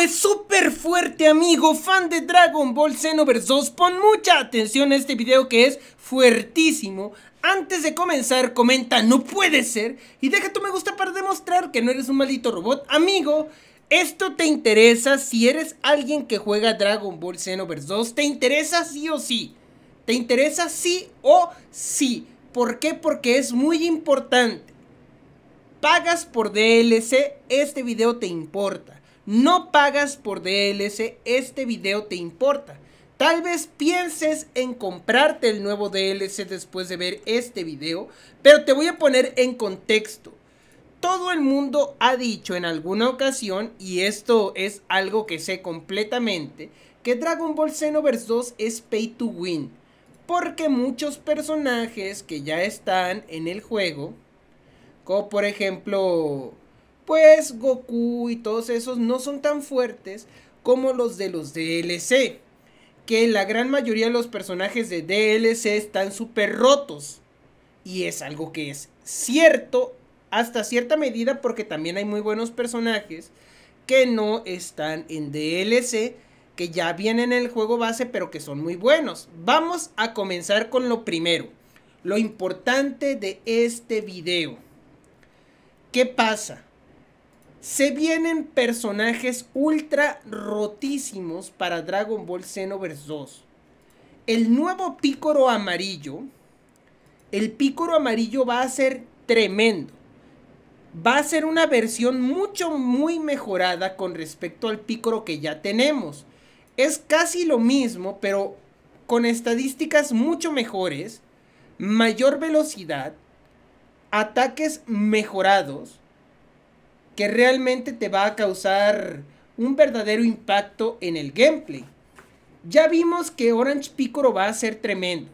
es súper fuerte amigo, fan de Dragon Ball Xenoverse 2, pon mucha atención a este video que es fuertísimo. Antes de comenzar, comenta no puede ser y deja tu me gusta para demostrar que no eres un maldito robot. Amigo, esto te interesa si eres alguien que juega Dragon Ball Xenoverse 2, te interesa sí o sí. Te interesa sí o sí. ¿Por qué? Porque es muy importante. Pagas por DLC, este video te importa. No pagas por DLC, este video te importa. Tal vez pienses en comprarte el nuevo DLC después de ver este video, pero te voy a poner en contexto. Todo el mundo ha dicho en alguna ocasión, y esto es algo que sé completamente, que Dragon Ball Xenoverse 2 es pay to win, porque muchos personajes que ya están en el juego, como por ejemplo pues Goku y todos esos no son tan fuertes como los de los DLC. Que la gran mayoría de los personajes de DLC están súper rotos. Y es algo que es cierto hasta cierta medida porque también hay muy buenos personajes que no están en DLC, que ya vienen en el juego base pero que son muy buenos. Vamos a comenzar con lo primero, lo importante de este video. ¿Qué pasa? Se vienen personajes ultra rotísimos para Dragon Ball Xenoverse 2. El nuevo pícoro amarillo. El pícoro amarillo va a ser tremendo. Va a ser una versión mucho, muy mejorada con respecto al pícoro que ya tenemos. Es casi lo mismo, pero con estadísticas mucho mejores, mayor velocidad, ataques mejorados que realmente te va a causar un verdadero impacto en el gameplay. Ya vimos que Orange Picoro va a ser tremendo.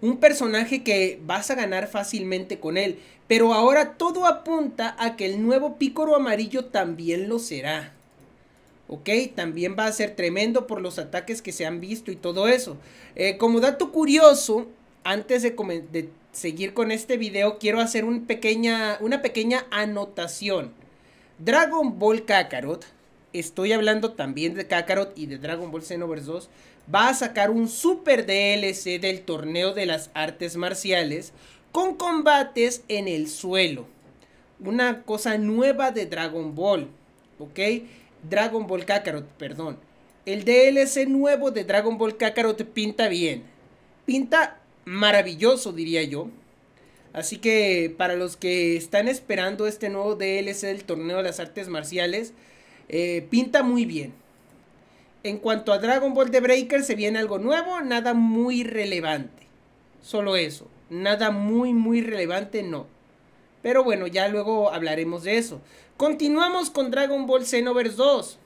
Un personaje que vas a ganar fácilmente con él. Pero ahora todo apunta a que el nuevo Picoro amarillo también lo será. ¿ok? También va a ser tremendo por los ataques que se han visto y todo eso. Eh, como dato curioso, antes de, de, seguir con este video, quiero hacer pequeña, una pequeña anotación. Dragon Ball Kakarot, estoy hablando también de Kakarot y de Dragon Ball Xenoverse 2, va a sacar un super DLC del torneo de las artes marciales con combates en el suelo. Una cosa nueva de Dragon Ball, ¿ok? Dragon Ball Kakarot, perdón. El DLC nuevo de Dragon Ball Kakarot pinta bien. Pinta maravilloso, diría yo. Así que para los que están esperando este nuevo DLC del torneo de las artes marciales, eh, pinta muy bien. En cuanto a Dragon Ball The Breaker, se viene algo nuevo, nada muy relevante. Solo eso, nada muy muy relevante no. Pero bueno, ya luego hablaremos de eso. Continuamos con Dragon Ball Xenoverse 2.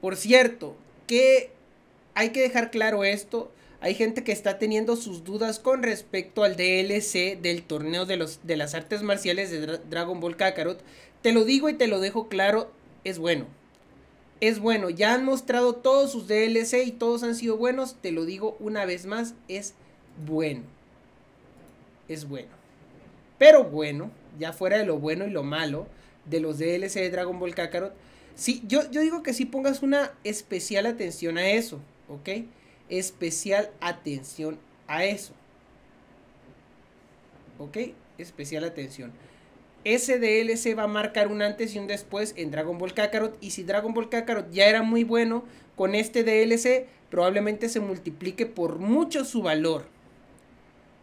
Por cierto, que hay que dejar claro esto hay gente que está teniendo sus dudas con respecto al DLC del torneo de, los, de las artes marciales de Dragon Ball Kakarot. Te lo digo y te lo dejo claro, es bueno. Es bueno, ya han mostrado todos sus DLC y todos han sido buenos, te lo digo una vez más, es bueno. Es bueno. Pero bueno, ya fuera de lo bueno y lo malo de los DLC de Dragon Ball Kakarot, sí, yo, yo digo que sí pongas una especial atención a eso, ¿ok? especial atención a eso. ¿Ok? Especial atención. Ese DLC va a marcar un antes y un después en Dragon Ball Kakarot. Y si Dragon Ball Kakarot ya era muy bueno, con este DLC probablemente se multiplique por mucho su valor.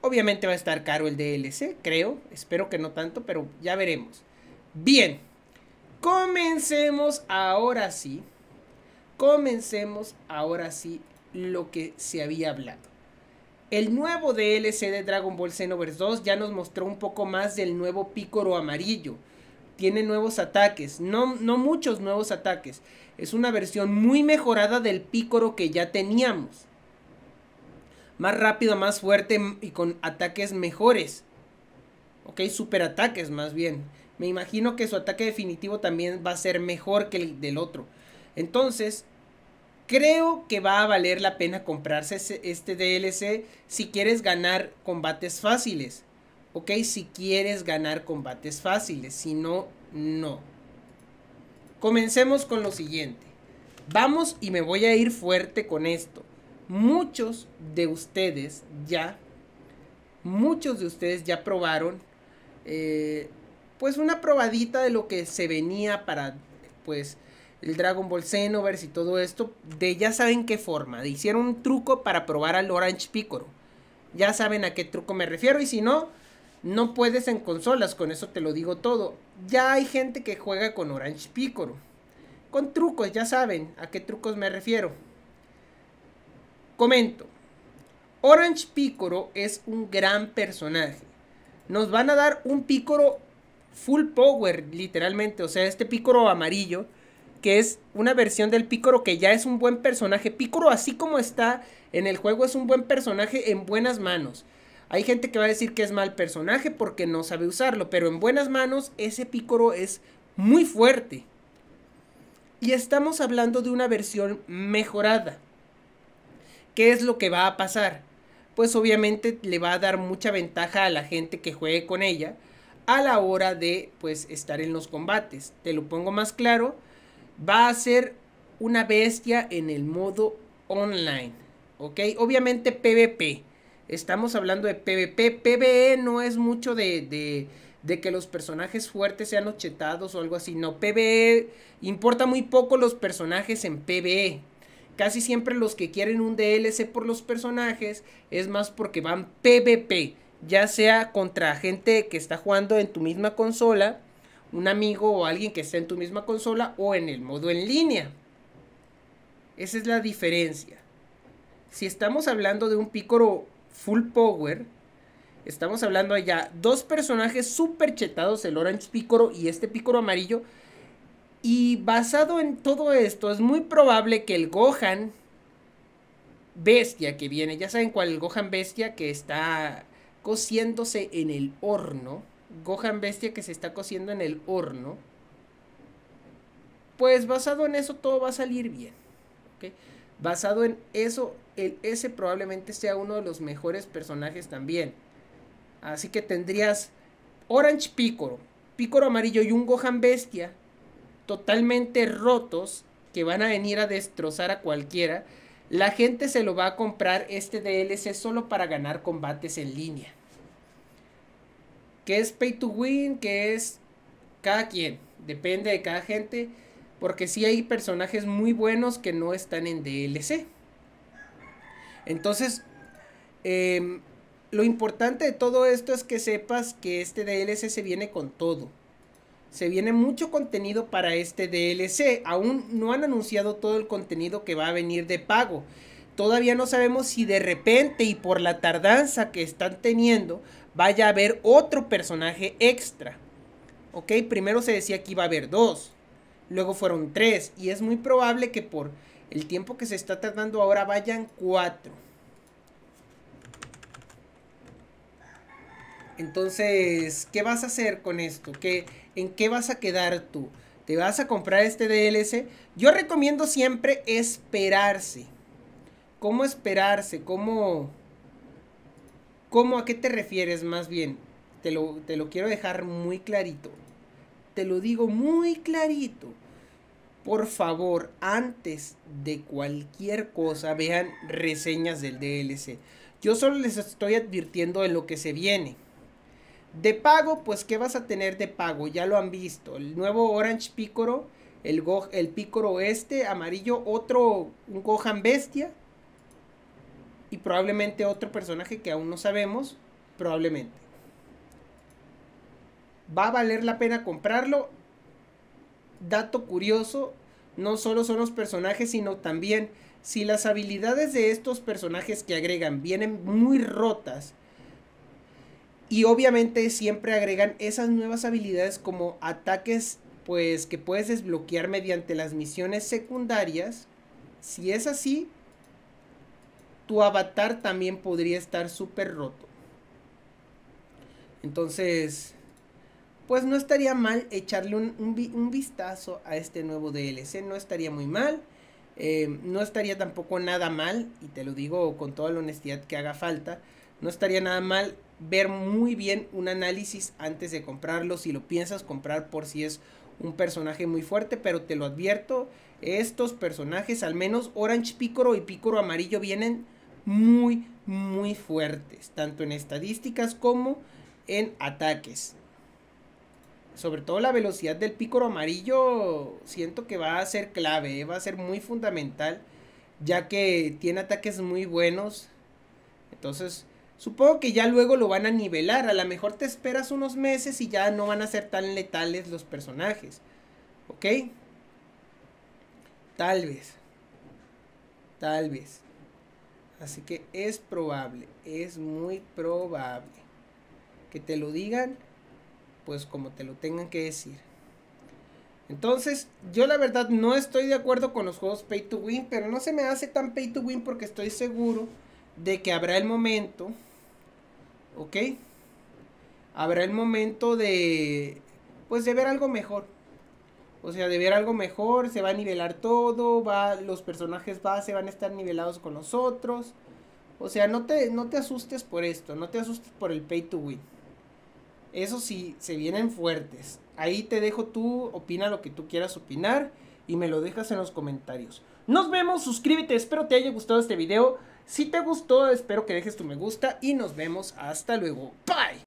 Obviamente va a estar caro el DLC, creo. Espero que no tanto, pero ya veremos. Bien, comencemos ahora sí. Comencemos ahora sí lo que se había hablado. El nuevo DLC de Dragon Ball Xenoverse 2 ya nos mostró un poco más del nuevo pícoro amarillo. Tiene nuevos ataques, no, no muchos nuevos ataques. Es una versión muy mejorada del pícoro que ya teníamos. Más rápido, más fuerte y con ataques mejores. Ok, super ataques más bien. Me imagino que su ataque definitivo también va a ser mejor que el del otro. Entonces, Creo que va a valer la pena comprarse este DLC si quieres ganar combates fáciles. ¿Ok? Si quieres ganar combates fáciles. Si no, no. Comencemos con lo siguiente. Vamos y me voy a ir fuerte con esto. Muchos de ustedes ya, muchos de ustedes ya probaron, eh, pues una probadita de lo que se venía para, pues, el Dragon Ball Xenoverse y todo esto, de ya saben qué forma. De hicieron un truco para probar al Orange Piccolo. Ya saben a qué truco me refiero y si no, no puedes en consolas, con eso te lo digo todo. Ya hay gente que juega con Orange Piccolo. Con trucos, ya saben a qué trucos me refiero. Comento. Orange Piccolo es un gran personaje. Nos van a dar un pícoro full power, literalmente. O sea, este pícoro amarillo que es una versión del Pícoro que ya es un buen personaje. Pícoro, así como está en el juego, es un buen personaje en buenas manos. Hay gente que va a decir que es mal personaje porque no sabe usarlo, pero en buenas manos ese Pícoro es muy fuerte. Y estamos hablando de una versión mejorada. ¿Qué es lo que va a pasar? Pues obviamente le va a dar mucha ventaja a la gente que juegue con ella a la hora de pues estar en los combates. Te lo pongo más claro va a ser una bestia en el modo online, ¿ok? Obviamente PvP, estamos hablando de PvP, PvE no es mucho de, de, de que los personajes fuertes sean ochetados o algo así, no, PvE, importa muy poco los personajes en PvE. Casi siempre los que quieren un DLC por los personajes es más porque van PvP, ya sea contra gente que está jugando en tu misma consola un amigo o alguien que esté en tu misma consola o en el modo en línea. Esa es la diferencia. Si estamos hablando de un Picoro full power, estamos hablando allá dos personajes super chetados, el Orange Picoro y este Picoro amarillo. Y basado en todo esto, es muy probable que el Gohan bestia que viene, ya saben cuál, el Gohan bestia que está cociéndose en el horno Gohan bestia que se está cociendo en el horno, pues basado en eso todo va a salir bien. Basado en eso, el ese probablemente sea uno de los mejores personajes también. Así que tendrías Orange Picoro, Picoro amarillo y un Gohan bestia totalmente rotos que van a venir a destrozar a cualquiera. La gente se lo va a comprar este DLC solo para ganar combates en línea que es pay to win, que es cada quien, depende de cada gente, porque sí hay personajes muy buenos que no están en DLC. Entonces, em, lo importante de todo esto es que sepas que este DLC se viene con todo. Se viene mucho contenido para este DLC. Aún no han anunciado todo el contenido que va a venir de pago. Todavía no sabemos si de repente y por la tardanza que están teniendo vaya a haber otro personaje extra. ¿Ok? Primero se decía que iba a haber dos, luego fueron tres, y es muy probable que por el tiempo que se está tardando ahora vayan cuatro. Entonces, ¿qué vas a hacer con esto? ¿Qué, ¿En qué vas a quedar tú? ¿Te vas a comprar este DLC? Yo recomiendo siempre esperarse. ¿Cómo esperarse? ¿Cómo... ¿Cómo a qué te refieres más bien? Te lo, te lo quiero dejar muy clarito. Te lo digo muy clarito. Por favor, antes de cualquier cosa, vean reseñas del DLC. Yo solo les estoy advirtiendo de lo que se viene. De pago, pues, ¿qué vas a tener de pago? Ya lo han visto. El nuevo Orange Picoro, el, Go el Picoro este, amarillo, otro, un Gohan Bestia y probablemente otro personaje que aún no sabemos, probablemente. ¿Va a valer la pena comprarlo? Dato curioso, no solo son los personajes, sino también si las habilidades de estos personajes que agregan vienen muy rotas, y obviamente siempre agregan esas nuevas habilidades como ataques pues que puedes desbloquear mediante las misiones secundarias. Si es así, tu avatar también podría estar súper roto. Entonces, pues no estaría mal echarle un, vistazo a este nuevo DLC, no estaría muy mal. Em, no estaría tampoco nada mal, y te lo digo con toda la honestidad que haga falta, no estaría nada mal ver muy bien un análisis antes de comprarlo, si lo piensas comprar por si es un personaje muy fuerte, pero te lo advierto, estos personajes, al menos Orange Picoro y Picoro Amarillo vienen muy, muy fuertes, tanto en estadísticas como en ataques. Sobre todo la velocidad del pícoro amarillo siento que va a ser clave, eh, va a ser muy fundamental, ya que tiene ataques muy buenos. Entonces, supongo que ya luego lo van a nivelar, a lo mejor te esperas unos meses y ya no van a ser tan letales los personajes. ¿Ok? Tal vez. Tal vez. Así que es probable, es muy probable que te lo digan, pues como te lo tengan que decir. Entonces, yo la verdad no estoy de acuerdo con los juegos pay to win, pero no se me hace tan pay to win porque estoy seguro de que habrá el momento, ¿ok? Habrá el momento de, pues de ver algo mejor. O sea, de ver algo mejor, se va a nivelar todo, va, los personajes se van a estar nivelados con nosotros. O sea, no te, no te asustes por esto, no te asustes por el pay to win. Eso sí, se vienen fuertes. Ahí te dejo tú, opina lo que tú quieras opinar y me lo dejas en los comentarios. Nos vemos, suscríbete, espero te haya gustado este video. Si te gustó, espero que dejes tu me gusta y nos vemos hasta luego. Bye.